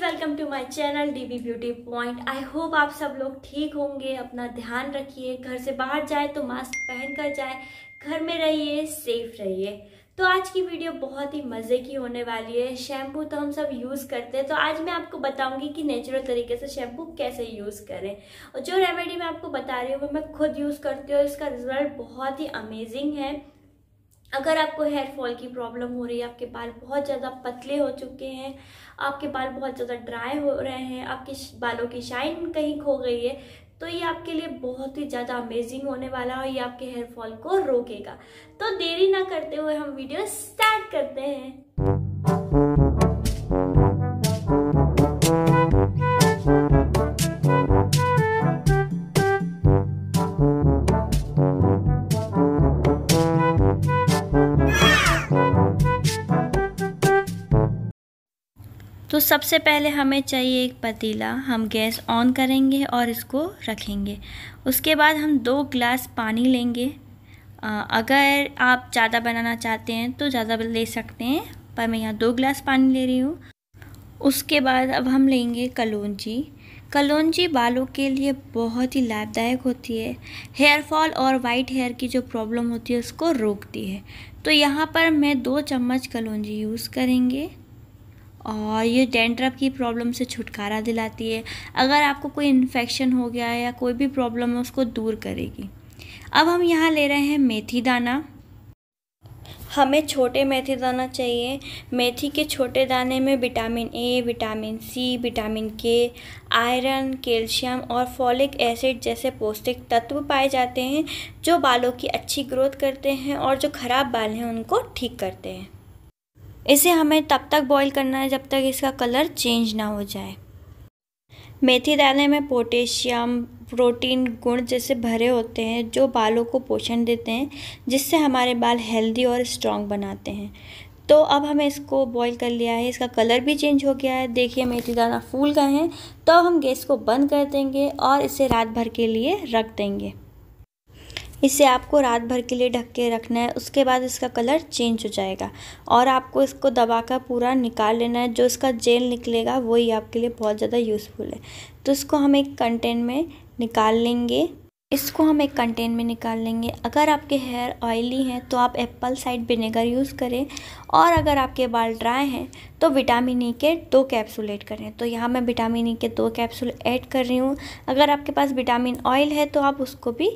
guys welcome to my channel DB beauty point I hope आप सब लोग ठीक होंगे अपना ध्यान रखिए घर से बाहर जाए तो मास्क पहन कर जाए घर में रहिए सेफ रहिए तो आज की वीडियो बहुत ही मज़े की होने वाली है शैम्पू तो हम सब यूज़ करते हैं तो आज मैं आपको बताऊंगी कि नेचुरल तरीके से शैम्पू कैसे यूज़ करें और जो रेमेडी मैं आपको बता रही हूँ वो मैं खुद यूज़ करती हूँ इसका रिजल्ट बहुत ही अमेजिंग है अगर आपको हेयर फॉल की प्रॉब्लम हो रही है आपके बाल बहुत ज़्यादा पतले हो चुके हैं आपके बाल बहुत ज़्यादा ड्राई हो रहे हैं आपके बालों की शाइन कहीं खो गई है तो ये आपके लिए बहुत ही ज़्यादा अमेजिंग होने वाला है और ये आपके हेयर फॉल को रोकेगा तो देरी ना करते हुए हम वीडियो स्टार्ट करते हैं तो सबसे पहले हमें चाहिए एक पतीला हम गैस ऑन करेंगे और इसको रखेंगे उसके बाद हम दो ग्लास पानी लेंगे अगर आप ज़्यादा बनाना चाहते हैं तो ज़्यादा ले सकते हैं पर मैं यहाँ दो ग्लास पानी ले रही हूँ उसके बाद अब हम लेंगे कलौजी कलौजी बालों के लिए बहुत ही लाभदायक होती है हेयर फॉल और वाइट हेयर की जो प्रॉब्लम होती है उसको रोकती है तो यहाँ पर मैं दो चम्मच कलौजी यूज़ करेंगे और ये डेंड्रफ की प्रॉब्लम से छुटकारा दिलाती है अगर आपको कोई इन्फेक्शन हो गया है या कोई भी प्रॉब्लम है उसको दूर करेगी अब हम यहाँ ले रहे हैं मेथी दाना हमें छोटे मेथी दाना चाहिए मेथी के छोटे दाने में vitamin A vitamin C vitamin K iron calcium और फॉलिक एसिड जैसे पौष्टिक तत्व पाए जाते हैं जो बालों की अच्छी ग्रोथ करते हैं और जो ख़राब बाल हैं उनको ठीक करते हैं इसे हमें तब तक बॉईल करना है जब तक इसका कलर चेंज ना हो जाए मेथी दाने में पोटेशियम प्रोटीन गुण जैसे भरे होते हैं जो बालों को पोषण देते हैं जिससे हमारे बाल हेल्दी और स्ट्रॉन्ग बनाते हैं तो अब हमें इसको बॉईल कर लिया है इसका कलर भी चेंज हो गया है देखिए मेथी दाना फूल गए हैं तो हम गैस को बंद कर देंगे और इसे रात भर के लिए रख देंगे इसे आपको रात भर के लिए ढक के रखना है उसके बाद इसका कलर चेंज हो जाएगा और आपको इसको दबा कर पूरा निकाल लेना है जो इसका जेल निकलेगा वही आपके लिए बहुत ज़्यादा यूज़फुल है तो इसको हम एक कंटेन में निकाल लेंगे इसको हम एक कंटेन में निकाल लेंगे अगर आपके हेयर ऑयली हैं तो आप एप्पल साइड विनेगर यूज़ करें और अगर आपके बाल ड्राई हैं तो विटामिन ई e के दो कैप्सूल ऐड करें तो यहाँ मैं विटामिन ई e के दो कैप्सूल ऐड कर रही हूँ अगर आपके पास विटामिन ऑयल है तो आप उसको भी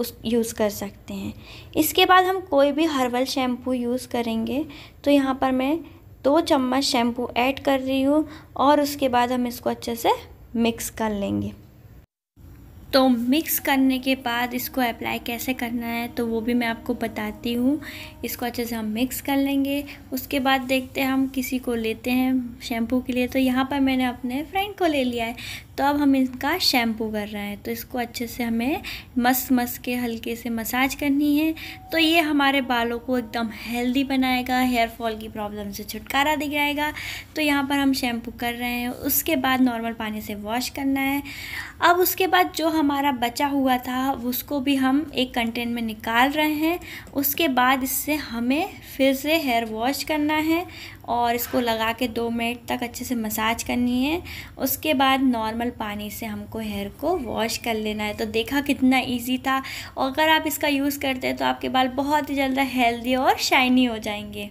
उस यूज़ कर सकते हैं इसके बाद हम कोई भी हर्बल शैम्पू यूज़ करेंगे तो यहाँ पर मैं दो चम्मच शैम्पू ऐड कर रही हूँ और उसके बाद हम इसको अच्छे से मिक्स कर लेंगे तो मिक्स करने के बाद इसको अप्लाई कैसे करना है तो वो भी मैं आपको बताती हूँ इसको अच्छे से हम मिक्स कर लेंगे उसके बाद देखते हैं हम किसी को लेते हैं शैम्पू के लिए तो यहाँ पर मैंने अपने फ्रेंड को ले लिया है तो अब हम इसका शैम्पू कर रहे हैं तो इसको अच्छे से हमें मस मस के हल्के से मसाज करनी है तो ये हमारे बालों को एकदम हेल्दी बनाएगा हेयर फॉल की प्रॉब्लम से छुटकारा दिखाएगा तो यहाँ पर हम शैम्पू कर रहे हैं उसके बाद नॉर्मल पानी से वॉश करना है अब उसके बाद जो हमारा बचा हुआ था उसको भी हम एक कंटेन में निकाल रहे हैं उसके बाद इससे हमें फिर से हेयर वॉश करना है और इसको लगा के दो मिनट तक अच्छे से मसाज करनी है उसके बाद नॉर्मल पानी से हमको हेयर को वॉश कर लेना है तो देखा कितना ईजी था और अगर आप इसका यूज़ करते हैं तो आपके बाल बहुत ही जल्द हेल्दी और शाइनी हो जाएंगे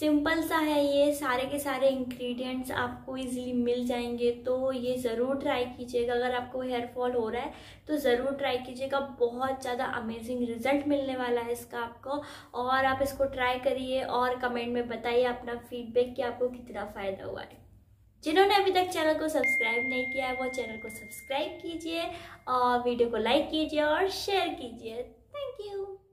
सिंपल सा है ये सारे के सारे इंग्रेडिएंट्स आपको इजीली मिल जाएंगे तो ये ज़रूर ट्राई कीजिएगा अगर आपको हेयर फॉल हो रहा है तो ज़रूर ट्राई कीजिएगा बहुत ज़्यादा अमेजिंग रिजल्ट मिलने वाला है इसका आपको और आप इसको ट्राई करिए और कमेंट में बताइए अपना फीडबैक कि आपको कितना फ़ायदा हुआ है जिन्होंने अभी तक चैनल को सब्सक्राइब नहीं किया है वो चैनल को सब्सक्राइब कीजिए और वीडियो को लाइक कीजिए और शेयर कीजिए थैंक यू